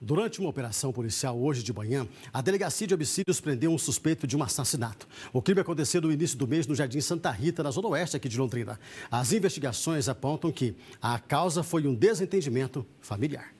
Durante uma operação policial hoje de manhã, a Delegacia de Homicídios prendeu um suspeito de um assassinato. O crime aconteceu no início do mês no Jardim Santa Rita, na Zona Oeste aqui de Londrina. As investigações apontam que a causa foi um desentendimento familiar.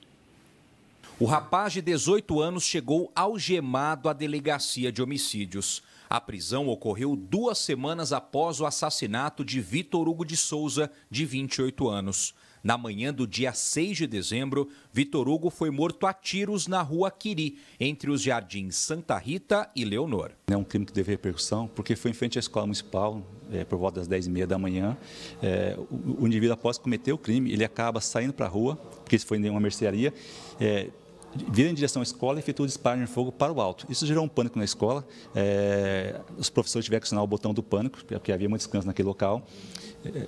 O rapaz de 18 anos chegou algemado à Delegacia de Homicídios. A prisão ocorreu duas semanas após o assassinato de Vitor Hugo de Souza, de 28 anos. Na manhã do dia 6 de dezembro, Vitor Hugo foi morto a tiros na rua Quiri, entre os jardins Santa Rita e Leonor. É um crime que teve repercussão, porque foi em frente à escola municipal, é, por volta das 10 e meia da manhã. É, o, o, indivíduo, após cometer o crime, ele acaba saindo para a rua, porque isso foi em uma mercearia, é, vira em direção à escola e efetua o disparo de fogo para o alto. Isso gerou um pânico na escola. É, os professores tiveram que acionar o botão do pânico, porque havia muitos crianças naquele local.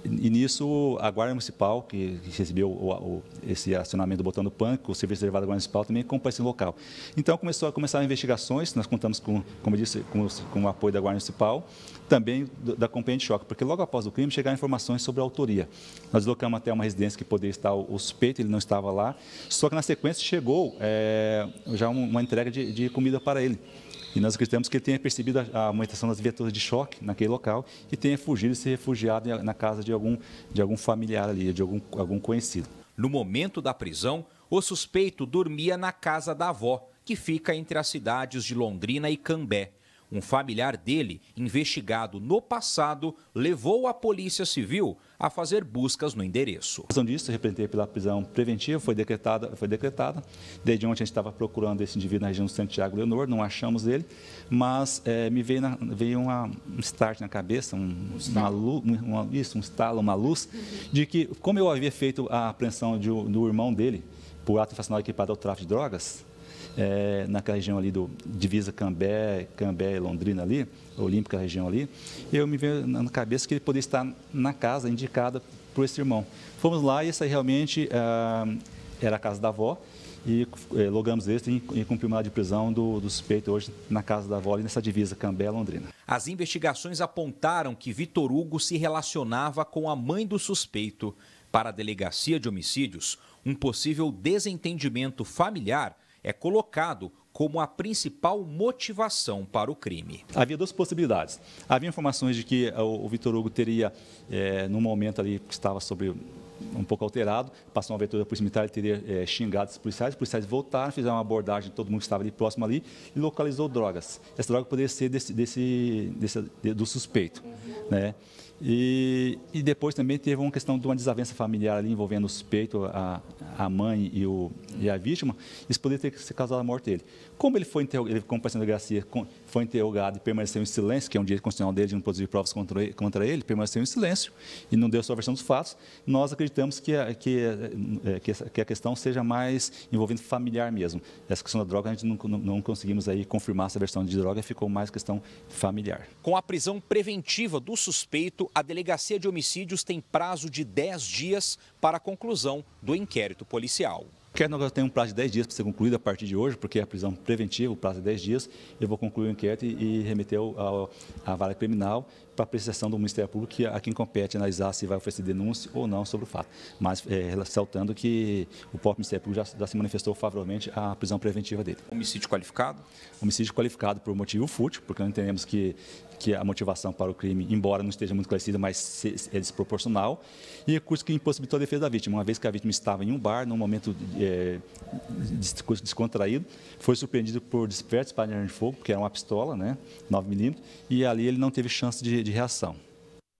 E nisso, a Guarda Municipal, que, recebeu o, o, esse acionamento do Botão do Pânico, o Serviço Reservado da Guarda Municipal, também acompanha esse local. Então, começou a começar investigações, nós contamos, com, como eu disse, com, com o apoio da Guarda Municipal, também do, da Companhia de Choque, porque logo após o crime chegaram informações sobre a autoria. Nós deslocamos até uma residência que poderia estar o, o suspeito, ele não estava lá, só que na sequência chegou é, já uma, uma entrega de, de comida para ele. E nós acreditamos que ele tenha percebido a, aumentação das viaturas de choque naquele local e tenha fugido e se refugiado na casa de algum, de algum familiar ali, de algum, algum conhecido. No momento da prisão, o suspeito dormia na casa da avó, que fica entre as cidades de Londrina e Cambé. Um familiar dele, investigado no passado, levou a Polícia Civil a fazer buscas no endereço. A razão disso, representei pela prisão preventiva, foi decretada. Foi decretada. Desde ontem a gente estava procurando esse indivíduo na região do Santiago Leonor, não achamos ele, mas é, me veio, na, veio uma, um start na cabeça, um, isso, um estalo, uma luz, de que, como eu havia feito a apreensão de, do irmão dele, por ato infracional equipado ao tráfico de drogas, é, naquela região ali do divisa Cambé, Cambé e Londrina ali, Olímpica região ali, eu me veio na cabeça que ele poderia estar na casa indicada por esse irmão. Fomos lá e essa realmente ah, era a casa da avó e eh, logamos este e cumprimos a de prisão do, do, suspeito hoje na casa da avó, ali nessa divisa Cambé-Londrina. As investigações apontaram que Vitor Hugo se relacionava com a mãe do suspeito. Para a delegacia de homicídios, um possível desentendimento familiar é colocado como a principal motivação para o crime. Havia duas possibilidades. Havia informações de que eh, o Vitor Hugo teria, é, num momento ali que estava sobre um pouco alterado, passou uma viatura policial militar, ele teria é, xingado os policiais, os policiais voltaram, fizeram uma abordagem de todo mundo que estava ali próximo ali e localizou drogas. Essa droga poderia ser desse, desse, desse do suspeito, né? E, e, depois também teve uma questão de uma desavença familiar ali envolvendo o suspeito, a, a mãe e o, e a vítima, isso poderia ter se causado a morte dele. Como ele foi interrogado, ele, como o presidente Garcia foi interrogado e permaneceu em silêncio, que é um direito constitucional dele de não produzir provas contra ele, contra ele, permaneceu em silêncio e não deu sua versão dos fatos, nós acreditamos que a, que, é, é, que a questão seja mais envolvendo familiar mesmo. Essa questão da droga, a gente não, não, não conseguimos aí confirmar essa versão de droga, ficou mais questão familiar. Com a prisão preventiva do suspeito, a Delegacia de Homicídios tem prazo de 10 dias para a conclusão do inquérito policial. Kernogras tem um prazo de 10 dias para ser concluído a partir de hoje, porque é a prisão preventiva, o prazo é 10 dias. Eu vou concluir o inquérito e remeter ao, à vara criminal para a apreciação do Ministério Público, que é a quem compete analisar se vai oferecer denúncia ou não sobre o fato. Mas é, ressaltando que o próprio Ministério Público já, já, se manifestou favoravelmente à prisão preventiva dele. Homicídio qualificado? Homicídio qualificado por motivo fútil, porque nós entendemos que, que a motivação para o crime, embora não esteja muito esclarecida, mas é desproporcional. E recurso que impossibilitou a defesa da vítima, uma vez que a vítima estava em um bar, num momento é, descontraído, foi surpreendido por despertos para de fogo, que era uma pistola, né, 9mm, e ali ele não teve chance de de reação.